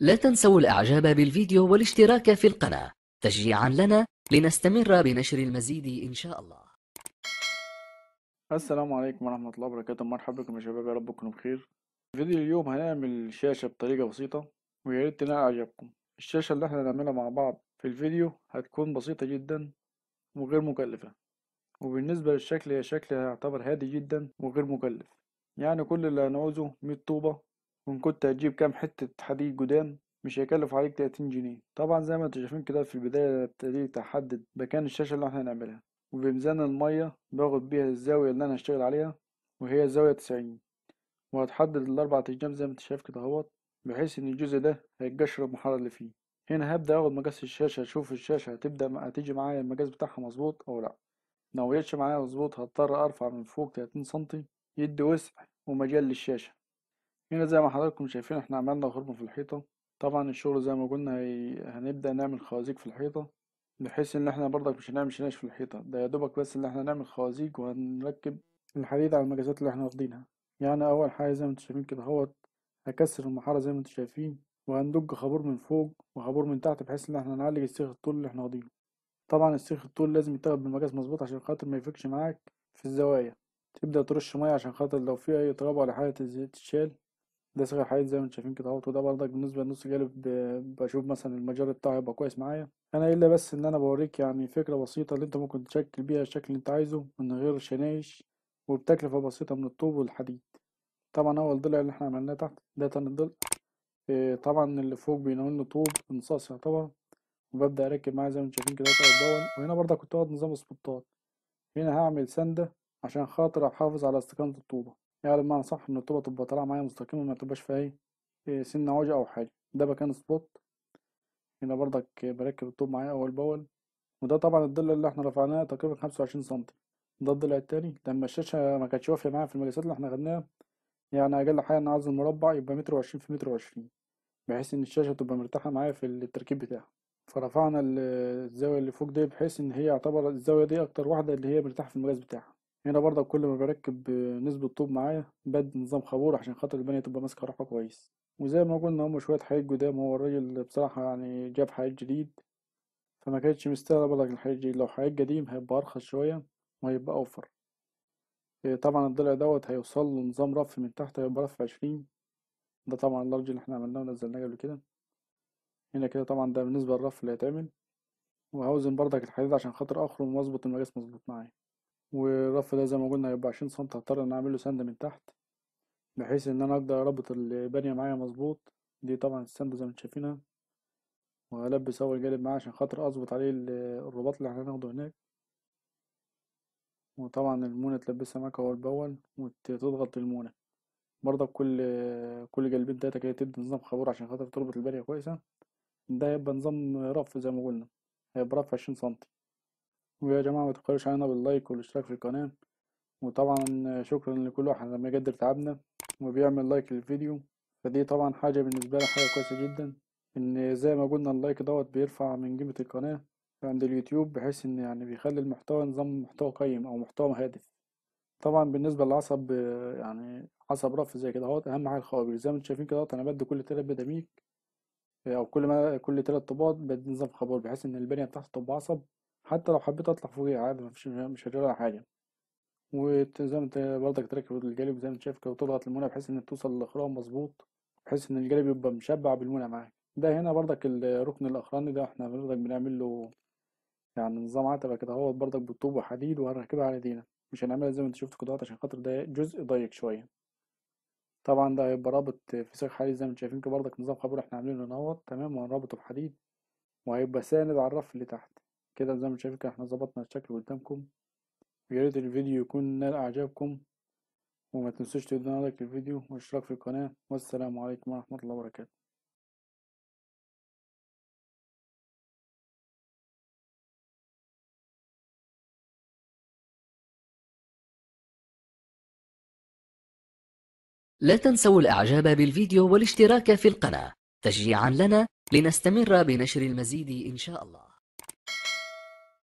لا تنسوا الإعجاب بالفيديو والاشتراك في القناة تشجيعا لنا لنستمر بنشر المزيد إن شاء الله السلام عليكم ورحمة الله وبركاته مرحبا بكم يا شباب يا رب تكونوا بخير فيديو اليوم هنعمل شاشة بطريقة بسيطة ويا ريت تنال إعجابكم الشاشة اللي احنا هنعملها مع بعض في الفيديو هتكون بسيطة جدا وغير مكلفة وبالنسبة للشكل هي شكل هيعتبر هادي جدا وغير مكلف يعني كل اللي هنعوزه 100 طوبة وإن كنت هتجيب كام حتة حديد قدام مش هيكلف عليك تلاتين جنيه طبعا زي ما انتوا شايفين كده في البداية ابتديت أحدد مكان الشاشة اللي احنا هنعملها وبميزان المية باخد بيها الزاوية اللي أنا هشتغل عليها وهي زاوية تسعين وهتحدد الأربع أجناب زي ما انت شايف كده اهوت بحيث إن الجزء ده هيتجشر المحاره اللي فيه هنا هبدأ أخد مقاس الشاشة أشوف الشاشة هتبدأ هتيجي معايا المقاس بتاعها مظبوط أو لأ لو مجتش معايا مظبوط هضطر أرفع من فوق تلاتين سنتي يدي وسع ومجال للشاشة هنا زي ما حضراتكم شايفين احنا عملنا خرم في الحيطة طبعا الشغل زي ما قلنا هي... هنبدأ نعمل خوازيق في الحيطة بحيث ان احنا برضك مش هنعمل شناش في الحيطة ده يا دوبك بس ان احنا نعمل خوازيق وهنركب الحديد على المجازات اللي احنا واخدينها يعني اول حاجة زي ما انتم شايفين كده اهوت هكسر المحارة زي ما انتم شايفين وهندج خابور من فوق وخابور من تحت بحيث ان احنا نعالج السيخ الطول اللي احنا واخدينه طبعا السيخ الطول لازم يتاخد بالمجاز مظبوط عشان خاطر ما يفكش معاك في الزوايا تبدأ ترش مية عشان خاطر لو في أي تراب على حاجة تتشال ده صغير حاجات زي ما انتم شايفين كده اهوت وده برضك بالنسبه لنص جانب بشوف مثلا المجال بتاعه يبقى كويس معايا انا الا بس ان انا بوريك يعني فكره بسيطه اللي انت ممكن تشكل بيها الشكل اللي انت عايزه من غير شنايش وبتكلفه بسيطه من الطوب والحديد طبعا اول ضلع اللي احنا عملناه تحت ده تاني ضلع إيه، طبعا اللي فوق بينقلنا طوب انصاص يعتبر وببدا اركب معاه زي ما انتم شايفين كده الدول وهنا برضك كنت واخد نظام سبوتات هنا هعمل سنده عشان خاطر احافظ على استقامه الطوبه يعني بمعنى صح ان الطوبه تبقى طالعه معايا مستقيمه ما تبقاش فيها ايه سنة عوجه او حاجه ده مكان سبوت هنا برضك بركب الطوب معايا اول باول وده طبعا الضلع اللي احنا رفعناه تقريبا خمسة وعشرين سنتي ده الضلع التاني لما الشاشة ما كانتش وافية معايا في المقاسات اللي احنا خدناها يعني اجل حاجة إن عايز المربع يبقى متر وعشرين في متر وعشرين بحيث إن الشاشة تبقى مرتاحة معايا في التركيب بتاعها فرفعنا الزاوية اللي فوق دي بحيث إن هي يعتبر الزاوية دي أكتر واحدة اللي هي مرتاحة في المقاس بتاعها هنا برضه كل ما بركب نسبة طوب معايا بدي نظام خابور عشان خاطر البنية تبقى ماسكة راحة كويس وزي ما قلنا هما شوية حاجات قدام هو الراجل بصراحة يعني جاب حاجات جديد فما كانتش مستاهلة لكن الحاجات الجديد لو حاجات قديم هيبقى أرخص شوية وهيبقى أوفر إيه، طبعا الضلع دوت هيوصل له نظام رف من تحت هيبقى رف عشرين ده طبعا اللارج اللي احنا عملناه ونزلناه قبل كده هنا كده طبعا ده بالنسبة للرف اللي هيتعمل وهوزن برضك الحديد عشان خاطر اخره واظبط المقاس مظبوط معايا والرف ده زي ما قلنا هيبقى عشرين سم هضطر ان اعمله سند من تحت بحيث ان انا اقدر اربط البانية معايا مظبوط دي طبعا السند زي ما انتوا شايفينها وهلبس اول جانب معاه عشان خاطر اظبط عليه الرباط اللي هناخده هناك وطبعا المونة تلبسها معاك اول باول وتضغط المونة برضك كل كل جلبين تلاتة كده تدي نظام خابور عشان خاطر تربط البانية كويسة ده هيبقى نظام رف زي ما قلنا هيبقى رف عشرين سنتي ويا جماعة ما تفكروش علينا باللايك والاشتراك في القناة وطبعا شكرا لكل واحد لما يقدر تعبنا وبيعمل لايك للفيديو فدي طبعا حاجة بالنسبة لي حاجة كويسة جدا ان زي ما قلنا اللايك دوت بيرفع من قيمة القناة عند اليوتيوب بحيث ان يعني بيخلي المحتوى نظام محتوى قيم او محتوى هادف طبعا بالنسبة للعصب يعني عصب رف زي كده اهوت اهم حاجة الخوابير زي ما انتم شايفين كده انا بدي كل تلات بداميك او كل ما كل تلات طباط نظام خبر بحيث ان البنية بتاعته تبقى عصب حتى لو حبيت اطلع فوقيها عادي مفيش مش هجرى حاجه وزي ما انت برضك تركب الجالب زي ما انت شايف كده وتضغط المونه بحيث ان توصل للاخرام مظبوط بحيث ان الجالب يبقى مشبع بالمونه معاك ده هنا برضك الركن الاخراني ده احنا برضك بنعمل له يعني نظام عتبه كده هو برضك بالطوب وحديد وهنركبها على ايدينا مش هنعملها زي ما انت شفت كده عشان خاطر ده جزء ضيق شويه طبعا ده هيبقى رابط في فسيخ حديد زي ما انت شايفين كده برضك نظام خابور احنا عاملينه نهوت تمام وهنربطه بحديد وهيبقى ساند على الرف اللي تحت كده زي ما شايفين كده احنا ظبطنا الشكل قدامكم يا ريت الفيديو يكون نال اعجابكم وما تنسوش تدونا لايك الفيديو واشتراك في القناة والسلام عليكم ورحمة الله وبركاته لا تنسوا الإعجاب بالفيديو والاشتراك في القناة تشجيعا لنا لنستمر بنشر المزيد إن شاء الله